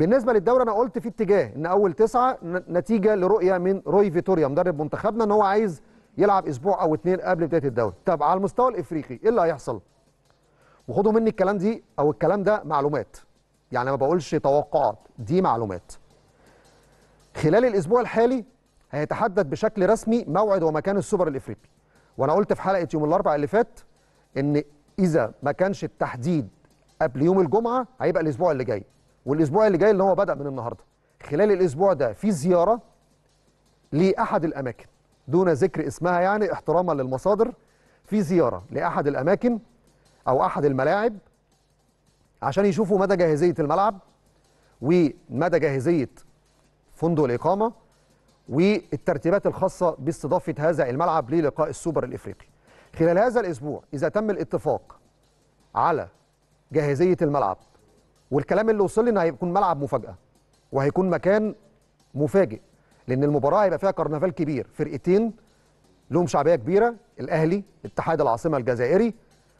بالنسبه للدوري انا قلت في اتجاه ان اول تسعه نتيجه لرؤيه من روي فيتوريا مدرب منتخبنا ان هو عايز يلعب اسبوع او اثنين قبل بدايه الدوري طب على المستوى الافريقي ايه اللي هيحصل وخدوا مني الكلام دي او الكلام ده معلومات يعني ما بقولش توقعات دي معلومات خلال الاسبوع الحالي هيتحدد بشكل رسمي موعد ومكان السوبر الافريقي وانا قلت في حلقه يوم الاربعاء اللي فات ان اذا ما كانش التحديد قبل يوم الجمعه هيبقى الاسبوع اللي جاي والاسبوع اللي جاي اللي هو بدا من النهارده خلال الاسبوع ده في زياره لاحد الاماكن دون ذكر اسمها يعني احتراما للمصادر في زياره لاحد الاماكن او احد الملاعب عشان يشوفوا مدى جاهزيه الملعب ومدى جاهزيه فندق الاقامه والترتيبات الخاصه باستضافه هذا الملعب للقاء السوبر الافريقي. خلال هذا الاسبوع اذا تم الاتفاق على جاهزيه الملعب والكلام اللي وصل لي انه هيكون ملعب مفاجاه وهيكون مكان مفاجئ لان المباراه هيبقى فيها كرنفال كبير فرقتين لهم شعبيه كبيره الاهلي اتحاد العاصمه الجزائري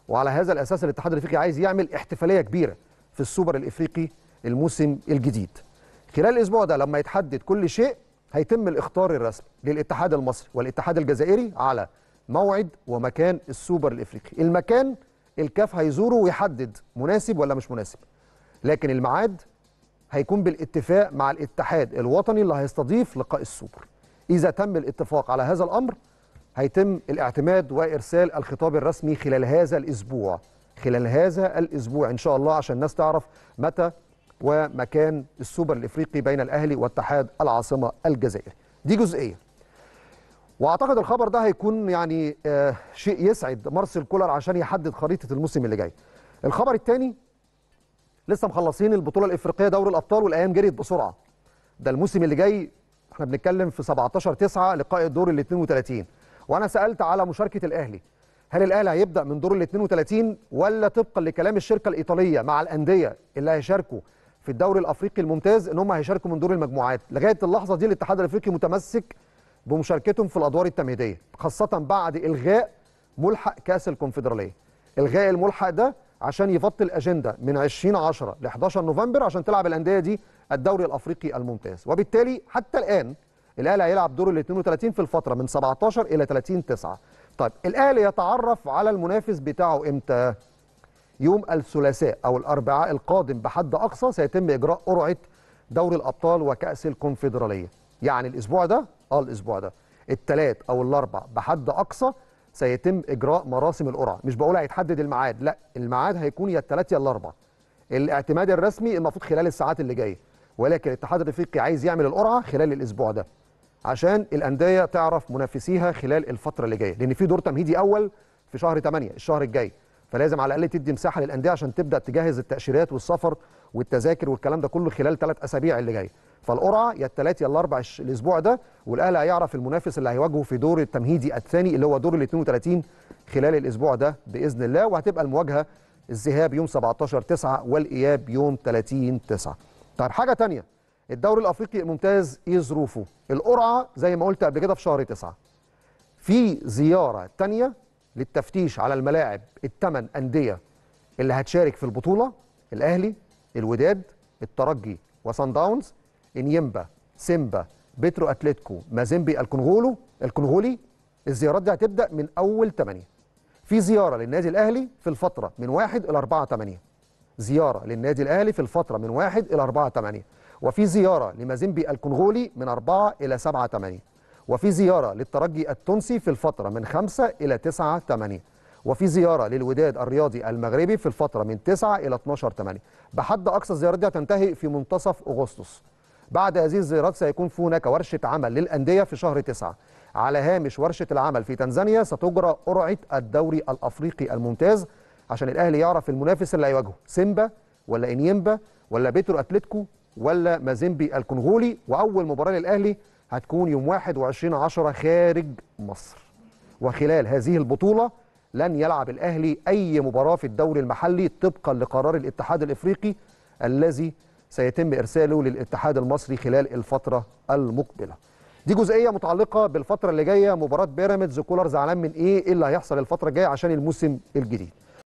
وعلى هذا الاساس الاتحاد الافريقي عايز يعمل احتفاليه كبيره في السوبر الافريقي الموسم الجديد خلال الاسبوع ده لما يتحدد كل شيء هيتم الاختار الرسمي للاتحاد المصري والاتحاد الجزائري على موعد ومكان السوبر الافريقي المكان الكاف هيزوره ويحدد مناسب ولا مش مناسب لكن الميعاد هيكون بالاتفاق مع الاتحاد الوطني اللي هيستضيف لقاء السوبر إذا تم الاتفاق على هذا الأمر هيتم الاعتماد وإرسال الخطاب الرسمي خلال هذا الأسبوع خلال هذا الأسبوع إن شاء الله عشان الناس تعرف متى ومكان السوبر الإفريقي بين الأهلي واتحاد العاصمة الجزائري دي جزئية واعتقد الخبر ده هيكون يعني آه شيء يسعد مارسيل كولر عشان يحدد خريطه الموسم اللي جاي الخبر الثاني لسه مخلصين البطوله الافريقيه دوري الابطال والايام جريت بسرعه ده الموسم اللي جاي احنا بنتكلم في 17 9 لقاء الدور ال 32 وانا سالت على مشاركه الاهلي هل الاهلي هيبدا من دور ال 32 ولا طبقا لكلام الشركه الايطاليه مع الانديه اللي هيشاركوا في الدوري الافريقي الممتاز ان هم هيشاركوا من دور المجموعات لغايه اللحظه دي الاتحاد الافريقي متمسك بمشاركتهم في الادوار التمهيديه خاصه بعد الغاء ملحق كاس الكونفدراليه الغاء الملحق ده عشان يبطل الاجنده من 20 10 ل 11 نوفمبر عشان تلعب الانديه دي الدوري الافريقي الممتاز وبالتالي حتى الان الاهلي هيلعب دور ال 32 في الفتره من 17 الى 30 9 طيب الاهلي يتعرف على المنافس بتاعه امتى يوم الثلاثاء او الاربعاء القادم بحد اقصى سيتم اجراء قرعه دوري الابطال وكاس الكونفدراليه يعني الاسبوع ده اه الاسبوع ده الثلاث او الاربع بحد اقصى سيتم اجراء مراسم القرعه مش بقول هيتحدد الميعاد لا الميعاد هيكون يا الثلاث يا الاربع الاعتماد الرسمي المفروض خلال الساعات اللي جايه ولكن الاتحاد الافريقي عايز يعمل القرعه خلال الاسبوع ده عشان الانديه تعرف منافسيها خلال الفتره اللي جايه لان في دور تمهيدي اول في شهر 8 الشهر الجاي فلازم على الاقل تدي مساحه للانديه عشان تبدا تجهز التاشيرات والسفر والتذاكر والكلام ده كله خلال ثلاث اسابيع اللي جايه فالقرعه يا الثلاث يا الاربع الاسبوع ده والاهلي هيعرف المنافس اللي هيواجهه في دور التمهيدي الثاني اللي هو دور ال 32 خلال الاسبوع ده باذن الله وهتبقى المواجهه الذهاب يوم 17 9 والاياب يوم 30 9 طيب حاجه ثانيه الدوري الافريقي الممتاز ايه ظروفه القرعه زي ما قلت قبل كده في شهر 9 في زياره ثانيه للتفتيش على الملاعب الثمان أندية اللي هتشارك في البطولة الأهلي الوداد الترجي وسان داونز انيمبا سيمبا بترو اتلتيكو مازيمبي الكونغولو الكونغولي الزيارات دي هتبدا من اول 8 في زياره للنادي الاهلي في الفتره من 1 الى 4 8 زياره للنادي الاهلي في الفتره من 1 الى 4 8 وفي زياره لمازيمبي الكونغولي من 4 الى 7 8 وفي زيارة للترجي التونسي في الفترة من 5 إلى 9 8 وفي زيارة للوداد الرياضي المغربي في الفترة من 9 إلى 12 8 بحد أقصى الزيارات دي هتنتهي في منتصف أغسطس بعد هذه الزيارات سيكون في هناك ورشة عمل للأندية في شهر 9 على هامش ورشة العمل في تنزانيا ستجرى قرعة الدوري الأفريقي الممتاز عشان الأهلي يعرف المنافس اللي هيواجهه سيمبا ولا إنيمبا ولا بيترو أتلتيكو ولا مازيمبي الكونغولي وأول مباراة للأهلي هتكون يوم 21 10 خارج مصر وخلال هذه البطولة لن يلعب الأهلي أي مباراة في الدوري المحلي طبقا لقرار الاتحاد الإفريقي الذي سيتم إرساله للاتحاد المصري خلال الفترة المقبلة دي جزئية متعلقة بالفترة اللي جاية مباراة بيراميدز كولر زعلان من إيه إيه اللي هيحصل الفترة الجاية عشان الموسم الجديد